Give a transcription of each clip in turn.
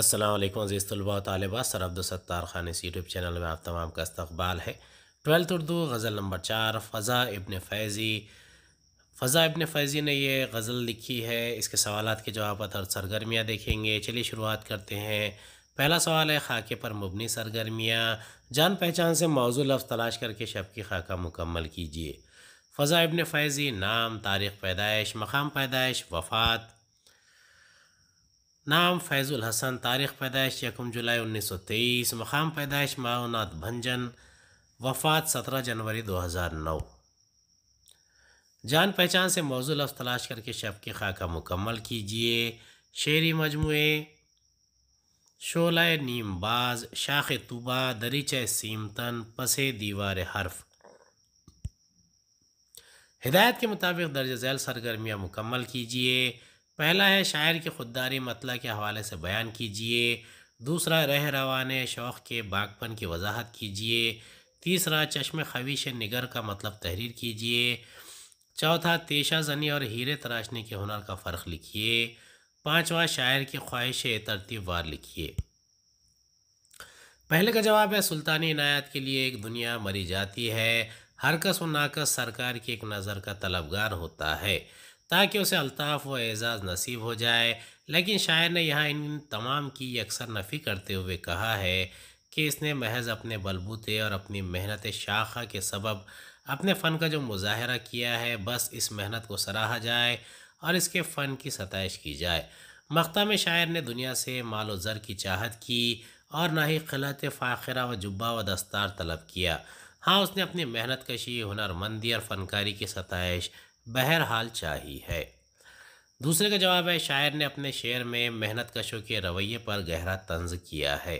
असलम अज़ीज़ तलबा तालबा सर अब्दुलसत्तार खान इस YouTube channel में आप तमाम का इस्तबाल है ट्वेल्थ उर्दू गज़ल नंबर चार फ़ज़ा इबन फैज़ी फ़ज़ा इबन फैज़ी ने यह गज़ल लिखी है इसके सवाल के जवाब और सरगर्मियाँ देखेंगे चलिए शुरुआत करते हैं पहला सवाल है खाके पर मुबनी सरगर्मियाँ जान पहचान से मौजूद लफ्ज़ तलाश करके शब की खाका मुकम्मल कीजिए फ़ज़ा इबन फैज़ी नाम तारीख़ पैदाइश मकाम पैदाइश वफ़ात नाम फैज़ुल हसन तारीख़ पैदाइश यकम जुलाई उन्नीस सौ तेईस मकाम पैदाइश माओनाथ भंजन वफात सत्रह जनवरी दो हज़ार नौ जान पहचान से मौजूल लफ्ज़ तलाश करके शब के खाका मुकम्मल कीजिए शेरी मजमू शोला नीम बाज़ शाख तुबा दरीच सीमतन पसे दीवार हर्फ हिदायत के मुताबिक दर्ज झैल सरगर्मियाँ मुकम्मल कीजिए पहला है शायर की खुददारी मतला के हवाले से बयान कीजिए दूसरा रह रवान शौक़ के बागपन की वजाहत कीजिए तीसरा चश्म खवीश निगर का मतलब तहरीर कीजिए चौथा पेशा जनी और हीरे तराशने के हुनर का फ़र्क लिखिए पांचवा शायर की ख्वाहिश तरतीब वार लिखिए पहले का जवाब है सुल्तानी इनायत के लिए एक दुनिया मरी जाती है हरकस व नाकस सरकार की एक नज़र का तलबगार होता है ताकि उसे अल्ताफ़ व एज़ाज़ नसीब हो जाए लेकिन शायर ने यहाँ इन तमाम की अक्सर नफ़ी करते हुए कहा है कि इसने महज अपने बलबूते और अपनी मेहनत शाखा के सबब अपने फ़न का जो मुजाहरा किया है बस इस मेहनत को सराहा जाए और इसके फ़न की सतश की जाए मकता में शायर ने दुनिया से मालो ज़र की चाहत की और ना ही खलत फ़ाखिर व जुब्बा व दस्तार तलब किया हाँ उसने अपनी मेहनत कशी हुनरमंदी और फ़नकारी की सतश बहरहाल चाहिए है दूसरे का जवाब है शायर ने अपने शेर में मेहनत कशों के रवैये पर गहरा तंज किया है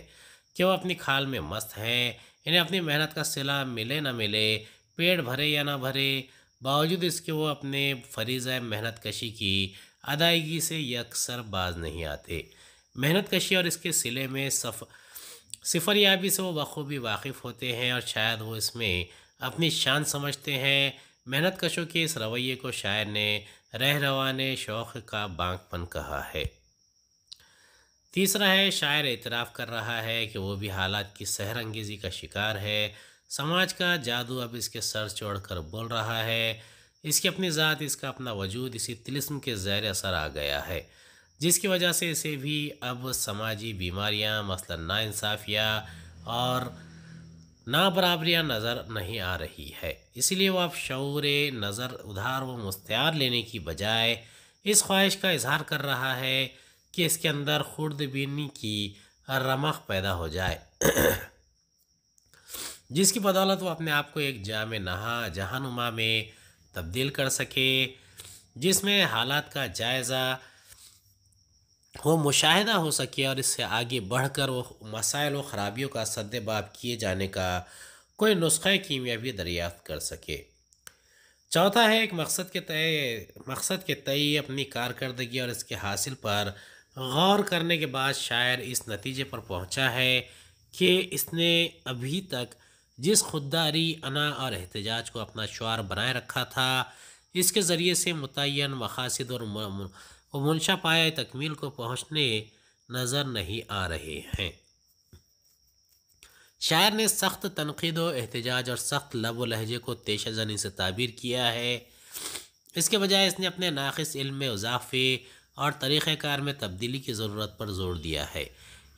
कि वह अपनी खाल में मस्त हैं इन्हें अपनी मेहनत का सिला मिले ना मिले पेट भरे या ना भरे बावजूद इसके वो अपने फरीज़ मेहनत कशी की अदायगी से यकसर बाज नहीं आते मेहनत कशी और इसके सिले में सफ सिफर याबी से वो बखूबी वाकिफ़ होते हैं और शायद वो इसमें अपनी शान समझते हैं मेहनत कशों के इस रवैये को शायर ने रह रवा ने शौक़ का बांकपन कहा है तीसरा है शायर इतराफ़ कर रहा है कि वो भी हालात की सहरंगेज़ी का शिकार है समाज का जादू अब इसके सर चढ़ कर बोल रहा है इसकी अपनी ज़ात इसका अपना वजूद इसी तिलस्म के ज़ैर असर आ गया है जिसकी वजह से इसे भी अब समाजी बीमारियां मसला नाानसाफ़िया और ना बराबरियाँ नज़र नहीं आ रही है इसलिए वह शौर नज़र उधार व मुस्तार लेने की बजाय इस ख्वाहिश का इजहार कर रहा है कि इसके अंदर खुर्दबीनी की रमक पैदा हो जाए जिसकी बदौलत वो अपने आप को एक जाम नहा जहानुमा में तब्दील कर सके जिसमें हालात का जायज़ा वो मुशाहिदा हो सके और इससे आगे बढ़ कर वो मसाइल व ख़राबियों का सदबाब किए जाने का कोई नुस्ख़े कीमियावी दरियाफ्त कर सके चौथा है एक मकसद के तय मकसद के तय अपनी कारकर्दगी और इसके हासिल पर गौर करने के बाद शायर इस नतीजे पर पहुंचा है कि इसने अभी तक जिस खुददारी अना और एहतजाज को अपना शुार बनाए रखा था इसके ज़रिए से मुतन मकासद और वो मुंशा पाए तकमील को पहुँचने नज़र नहीं आ रहे हैं शायर ने सख्त तनकीद एहतजाज और सख्त लब लहजे को तेशा जनी से ताबीर किया है इसके बजाय इसने अपने नाक़स इल्म में उजाफे और तरीक़ार में तब्दीली की ज़रूरत पर जोर दिया है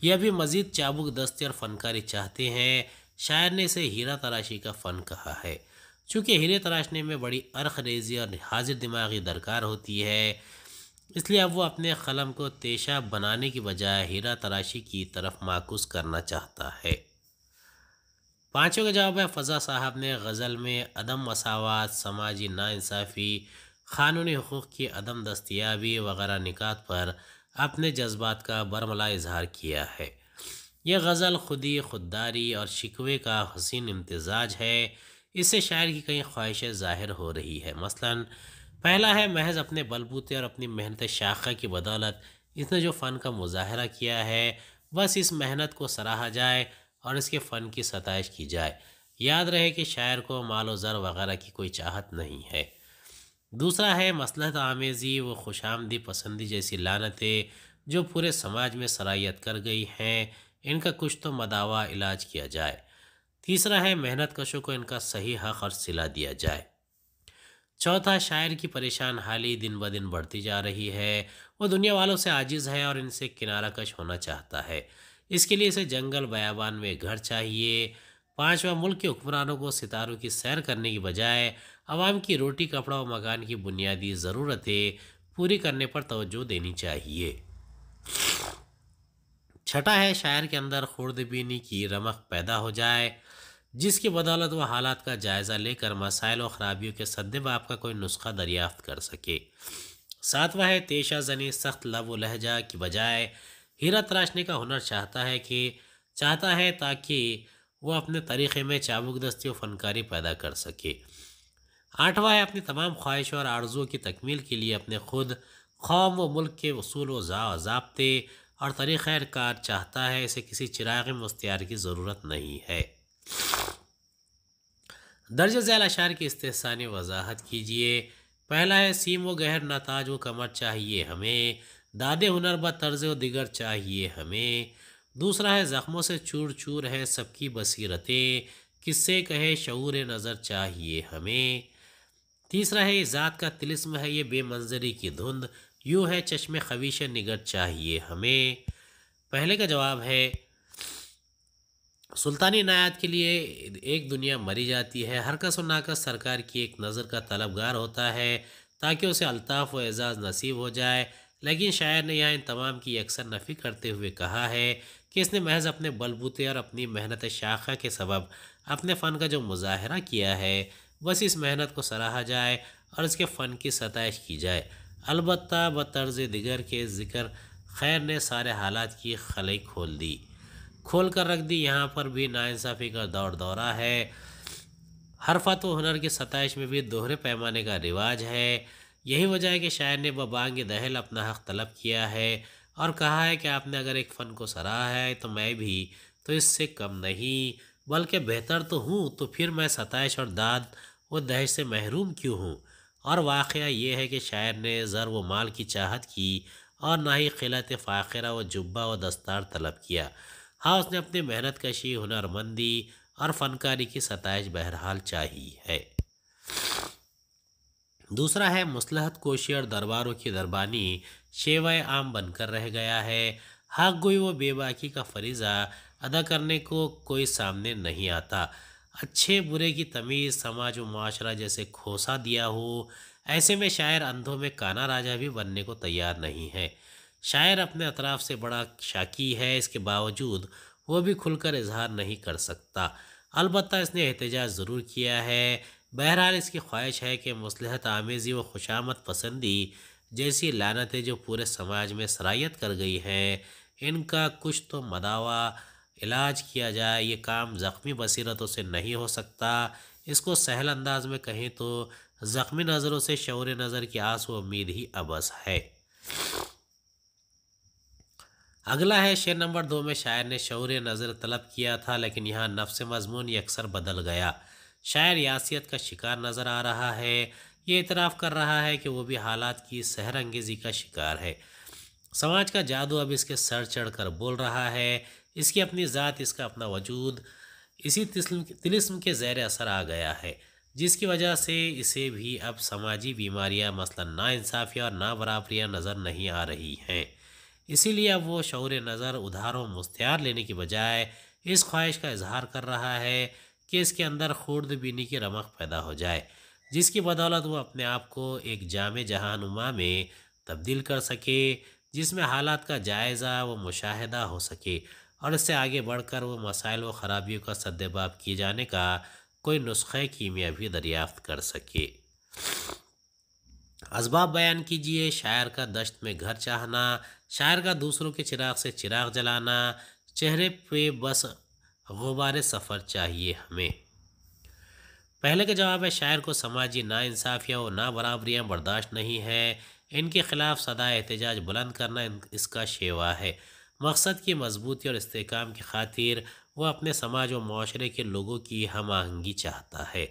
यह भी मज़ीद चाबुक दस्ती और फ़नकारी चाहते हैं शायर ने इसे हीरा तराशी का फ़न कहा है चूँकि हीरे तराशने में बड़ी अर्ख रेजी और हाजिर दिमागी दरकार होती है इसलिए अब वो अपने कलम को पेशा बनाने की बजाय हीरा तराशी की तरफ माकूस करना चाहता है पाँचों का जवाब है फ़जा साहब ने गज़ल में अदम मसावत समाजी नाानसाफ़ी क़ानूनी हकूक़ की अदम दस्तियाबी वगैरह निकात पर अपने जज्बात का बरमला इजहार किया है यह गज़ल खुदी खुददारी और शिकवे का हसीन इम्तजाज है इससे शायर की कई ख्वाहिशें ज़ाहिर हो रही है मसला पहला है महज अपने बलबूते और अपनी मेहनत शाखा की बदौलत इसने जो फ़न का मुजाहरा किया है बस इस मेहनत को सराहा जाए और इसके फ़न की सतश की जाए याद रहे कि शायर को माल ज़र वगैरह की कोई चाहत नहीं है दूसरा है मसलत आमेज़ी व खुश आमदी पसंदी जैसी लानतें जो पूरे समाज में सराहियत कर गई हैं इनका कुछ तो मदावा इलाज किया जाए तीसरा है मेहनत कशों को इनका सही हक़ और सिला दिया जाए चौथा शायर की परेशान हाली दिन ब दिन बढ़ती जा रही है वो दुनिया वालों से आजिज है और इनसे किनारा कश होना चाहता है इसके लिए इसे जंगल बयाबान में घर चाहिए पांचवा मुल्क के हुक्मरानों को सितारों की सैर करने की बजाय आवाम की रोटी कपड़ा और मकान की बुनियादी ज़रूरतें पूरी करने पर तोज्जो देनी चाहिए छठा है शायर के अंदर खुर्दबीनी की रमक पैदा हो जाए जिसकी बदौलत वह हालात का जायज़ा लेकर मसाइल और ख़राबियों के सदबाब का कोई नुस्खा दरियाफ्त कर सके सातवा है पेशा जनी सख्त लव लहजा की बजाय हीरा तराशने का हुनर चाहता है कि चाहता है ताकि वह अपने तरीक़े में चाबुक दस्ती और फनकारी पैदा कर सके आठवा है अपनी तमाम ख्वाहिशों और आर्जुओं की तकमील के लिए अपने खुद कौम व मुल्क के असूल वाबते और तरीक़ार चाहता है इसे किसी चिराग मुख्तियार की ज़रूरत नहीं है दर्ज झैल अशार की इस्तेसानी वजाहत कीजिए पहला है सीम व गहर नताज व कमर चाहिए हमें दादे हुनर ब तर्ज व दिगर चाहिए हमें दूसरा है ज़ख्मों से चूर चूर है सबकी बसीरतें किससे कहे शूर नज़र चाहिए हमें तीसरा है ज़ात का तिलस्म है ये बेमंजरी की धुंध यूँ है चश्मे खवीश निगर चाहिए हमें पहले का जवाब है सुल्तानी नायात के लिए एक दुनिया मरी जाती है हरकस व नाकस सरकार की एक नज़र का तलबगार होता है ताकि उसे अल्ताफ़ व एजाज़ नसीब हो जाए लेकिन शायर ने यहाँ इन तमाम की अक्सर नफ़ी करते हुए कहा है कि इसने महज अपने बलबूते और अपनी मेहनत शाखा के सबब अपने फ़न का जो मुजाहरा किया है बस इस मेहनत को सराहा जाए और इसके फ़न की सतश की जाए अलबत् बतर्ज़ दिगर के ज़िक्र खैर ने सारे हालात की खलई खोल दी खोल कर रख दी यहाँ पर भी नाइंसाफ़ी का दौर दौरा है हरफत तो व हुनर की सतश में भी दोहरे पैमाने का रिवाज है यही वजह है कि शायर ने बबांग दहल अपना हक तलब किया है और कहा है कि आपने अगर एक फ़न को सराहा है तो मैं भी तो इससे कम नहीं बल्कि बेहतर तो हूँ तो फिर मैं सतश और दाद व दहेज से महरूम क्यों हूँ और वाक़ यह है कि शायर ने ज़र व माल की चाहत की और ना ही खिलत फ़ाखिर व जुब्बा व दस्तार तलब किया हाँ उसने अपने मेहनत कशी हुनरमंदी और फनकारी की सतश बहरहाल चाहिए है दूसरा है मुसलहत कोशी और दरबारों की दरबानी शेवाए आम बनकर रह गया है हाक गोई व बेबाकी का फरीज़ा अदा करने को कोई सामने नहीं आता अच्छे बुरे की तमीज़ समाज व माशरा जैसे खोसा दिया हो ऐसे में शायर अंधों में काना राजा भी बनने को तैयार नहीं है शायर अपने अतराफ़ से बड़ा शाकी है इसके बावजूद वो भी खुलकर इजहार नहीं कर सकता अलबत् इसने एहतजाज ज़रूर किया है बहरहाल इसकी ख्वाहिश है कि मसलहत आमेज़ी व खुशामद पसंदी जैसी लानतें जो पूरे समाज में सराहियत कर गई हैं इनका कुछ तो मदावा इलाज किया जाए ये काम ज़ख्मी बसीरतों से नहीं हो सकता इसको सहल अंदाज में कहें तो ज़ख्मी नज़रों से शौर नज़र की आस व उम्मीद ही अबस है अगला है शेर नंबर दो में शायर ने शौर नज़र तलब किया था लेकिन यहाँ नफ्स मजमून अक्सर बदल गया शायर यासियत का शिकार नज़र आ रहा है ये इतराफ़ कर रहा है कि वो भी हालात की सहर अंगेज़ी का शिकार है समाज का जादू अब इसके सर चढ़ कर बोल रहा है इसकी अपनी ज़ात इसका अपना वजूद इसी तिलस्म के ज़ैर असर आ गया है जिसकी वजह से इसे भी अब समाजी बीमारियां मसला इंसाफिया और ना बराबरियाँ नज़र नहीं आ रही हैं इसीलिए अब वो शौर नज़र उधार व मुस्तार लेने की बजाय इस ख्वाहिश का इजहार कर रहा है कि इसके अंदर खुर्द बीनी की रमक पैदा हो जाए जिसकी बदौलत वो अपने आप को एक जाम जहानुमा में तब्दील कर सके जिसमें हालात का जायज़ा व मुशाहदा हो सके और इससे आगे बढ़कर वो मसाइल व ख़राबियों का सदबाब किए जाने का कोई नुस्खे कीमिया भी दरियाफ्त कर सके इसबाब बयान कीजिए शायर का दश्त में घर चाहना शायर का दूसरों के चिराग से चिराग जलाना चेहरे पे बस गुबार सफ़र चाहिए हमें पहले का जवाब है शायर को समाजी नाानसाफ़ियाँ और ना बराबरियाँ बर्दाश्त नहीं है इनके ख़िलाफ़ सदा एहतजाज बुलंद करना इसका शेवा है मकसद की मजबूती और इसकाम की खातिर वह अपने समाज और माशरे के लोगों की हम आहंगी चाहता है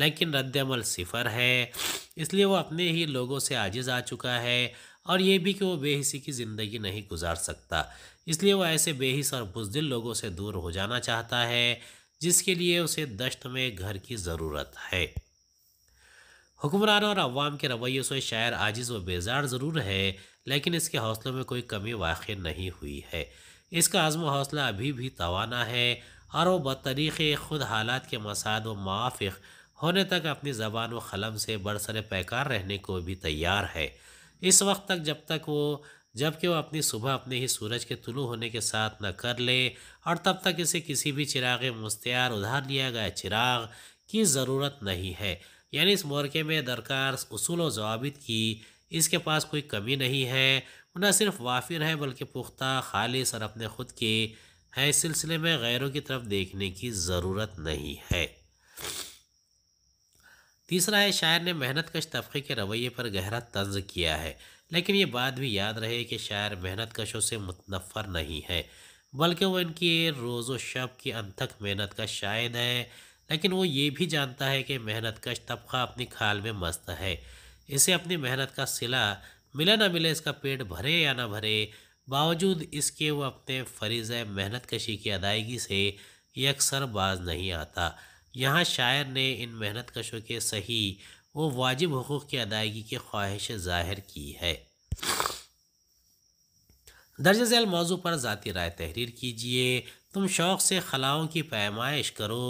लेकिन रद्दमल सिफ़र है इसलिए वो अपने ही लोगों से आजिज़ आ चुका है और ये भी कि वो बेहिसी की ज़िंदगी नहीं गुजार सकता इसलिए वो ऐसे बेहिस और बुजदिल लोगों से दूर हो जाना चाहता है जिसके लिए उसे दश्त में घर की ज़रूरत है हुक्मरानों और अवाम के रवैयों से शायर आजिज़ व बेजार ज़रूर है लेकिन इसके हौसलों में कोई कमी वाक़ नहीं हुई है इसका आज़म हौसला अभी भी तोाना है और वह बतरीक़ खुद हालात के मसाद व माफ़ होने तक अपनी ज़बान व ख़लम से बरसर पैकार रहने को भी तैयार है इस वक्त तक जब तक वो जबकि वो अपनी सुबह अपने ही सूरज के तुलु होने के साथ न कर ले और तब तक इसे किसी भी चिराग मुस्तार उधार लिया गया चिराग की ज़रूरत नहीं है यानी इस मौके में दरकार असूल व जवाब की इसके पास कोई कमी नहीं है न सिर्फ वाफिर है बल्कि पुख्ता खालिश और अपने ख़ुद के हैं सिलसिले में गैरों की तरफ देखने की ज़रूरत नहीं है तीसरा है शायर ने मेहनत कश तबके के रवैये पर गहरा तंज किया है लेकिन ये बात भी याद रहे कि शायर मेहनत कशों से मुतनफ़र नहीं है बल्कि वो इनकी रोज़ो शब की अनथक मेहनत का शायद है लेकिन वो ये भी जानता है कि मेहनत कश तबका अपनी खाल में मस्त है इसे अपनी मेहनत का सिला मिले ना मिले इसका पेट भरे या ना भरे बावजूद इसके वो अपने फरीज़ मेहनत कशी की अदायगी से यकसर बाज नहीं आता यहाँ शायर ने इन मेहनत कशों के सही व वाजिब हकूक़ की अदायगी की ख्वाहिश ज़ाहिर की है दर्ज झैल मौजू पर ज़ाती राय तहरीर कीजिए तुम शौक़ से खलाओं की पैमाइश करो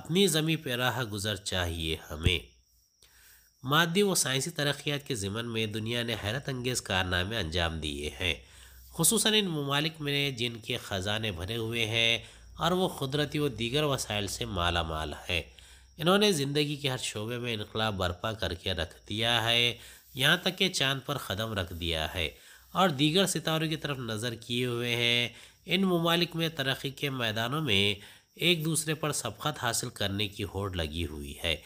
अपनी ज़मी पर राह गुज़र चाहिए हमें मादी व साइंसी तरक्यात के ज़िमन में दुनिया ने हैरत अंगेज़ कारनामे अंजाम दिए हैं खसूस इन ममालिक में जिनके ख़जाने भरे हुए हैं और वो कुदरती व दीगर वसाइल से माला माल हैं इन्होंने ज़िंदगी के हर शोबे में इनकलाब बर्पा करके रख दिया है यहाँ तक कि चांद पर क़दम रख दिया है और दीगर सितारों की तरफ नज़र किए हुए हैं इन ममालिक में तरक्की के मैदानों में एक दूसरे पर सबकत हासिल करने की होड़ लगी हुई है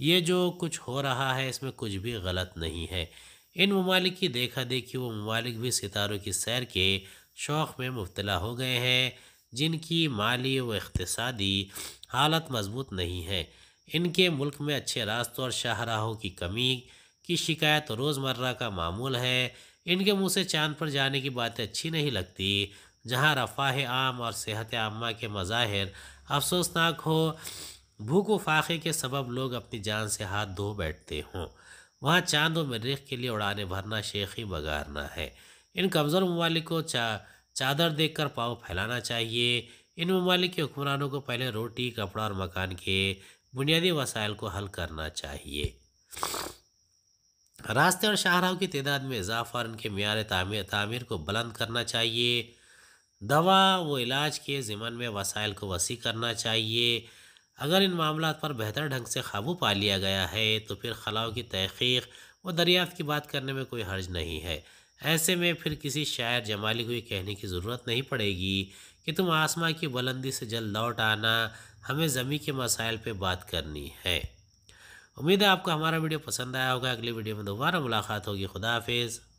ये जो कुछ हो रहा है इसमें कुछ भी गलत नहीं है इन ममालिक की देखा देखी वो ममालिक भी सितारों की सैर के शौक़ में मुबतला हो गए हैं जिनकी माली व अकतदी हालत मजबूत नहीं है इनके मुल्क में अच्छे रास्तों और शाहराहों की कमी की शिकायत रोज़मर्रा का मामूल है इनके मुँह से चांद पर जाने की बातें अच्छी नहीं लगती जहाँ रफाह आम और सेहत आमा के मज़ाहिर अफसोसनाक हो भूख व फाखे के सबब लोग अपनी जान से हाथ धो बैठते हों वहाँ चांद व मरीख के लिए उड़ाने भरना शेखी बगारना है इन कमज़ोर ममालिक को चा चादर देखकर पाँव फैलाना चाहिए इन ममालिक के हुक्मरानों को पहले रोटी कपड़ा और मकान के बुनियादी वसाइल को हल करना चाहिए रास्ते और शाहराओं की तदाद में इजाफा और इनके मैार तामीर तामीर को बुलंद करना चाहिए दवा व इलाज के ज़िमन में वसाइल को वसी करना चाहिए अगर इन मामला पर बेहतर ढंग से काबू पा लिया गया है तो फिर खलाओं की तहकीक व दरियाफ़ की बात करने में कोई हर्ज नहीं है ऐसे में फिर किसी शायर जमाली हुई कहने की ज़रूरत नहीं पड़ेगी कि तुम आसमां की बुलंदी से जल्द लौट आना हमें ज़मी के मसाइल पे बात करनी है उम्मीद है आपको हमारा वीडियो पसंद आया होगा अगली वीडियो में दोबारा मुलाकात होगी खुदा हाफिज़